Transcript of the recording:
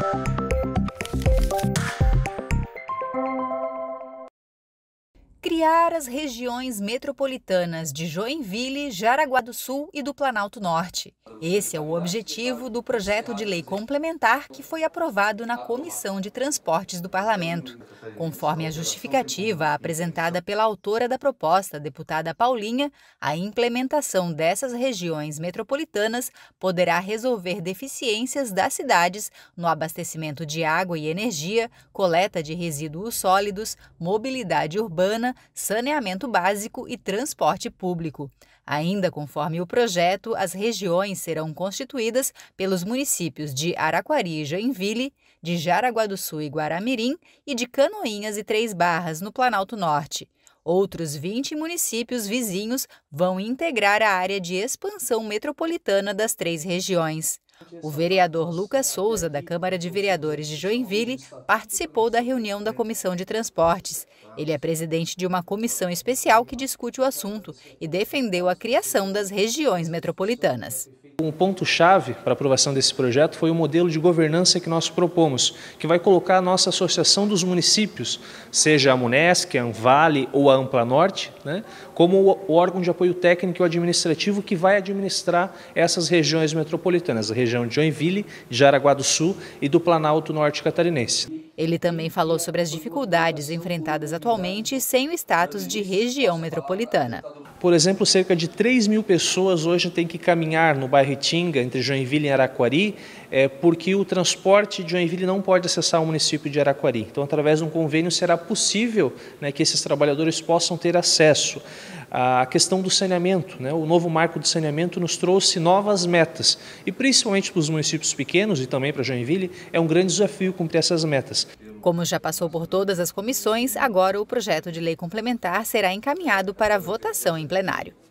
Bye. ampliar as regiões metropolitanas de Joinville, Jaraguá do Sul e do Planalto Norte. Esse é o objetivo do projeto de lei complementar que foi aprovado na Comissão de Transportes do Parlamento. Conforme a justificativa apresentada pela autora da proposta, deputada Paulinha, a implementação dessas regiões metropolitanas poderá resolver deficiências das cidades no abastecimento de água e energia, coleta de resíduos sólidos, mobilidade urbana, saneamento básico e transporte público. Ainda conforme o projeto, as regiões serão constituídas pelos municípios de Araquari e Joinville, de Jaraguá do Sul e Guaramirim e de Canoinhas e Três Barras, no Planalto Norte. Outros 20 municípios vizinhos vão integrar a área de expansão metropolitana das três regiões. O vereador Lucas Souza, da Câmara de Vereadores de Joinville, participou da reunião da Comissão de Transportes. Ele é presidente de uma comissão especial que discute o assunto e defendeu a criação das regiões metropolitanas. Um ponto-chave para a aprovação desse projeto foi o modelo de governança que nós propomos, que vai colocar a nossa associação dos municípios, seja a Munesc, a Anvale ou a Ampla Norte, né, como o órgão de apoio técnico e administrativo que vai administrar essas regiões metropolitanas, a região de Joinville, de Jaraguá do Sul e do Planalto Norte Catarinense. Ele também falou sobre as dificuldades enfrentadas atualmente sem o status de região metropolitana. Por exemplo, cerca de 3 mil pessoas hoje têm que caminhar no bairro Itinga, entre Joinville e Araquari, é, porque o transporte de Joinville não pode acessar o município de Araquari. Então, através de um convênio, será possível né, que esses trabalhadores possam ter acesso. A questão do saneamento, né, o novo marco de saneamento nos trouxe novas metas, e principalmente para os municípios pequenos e também para Joinville, é um grande desafio cumprir essas metas. Como já passou por todas as comissões, agora o projeto de lei complementar será encaminhado para votação em plenário.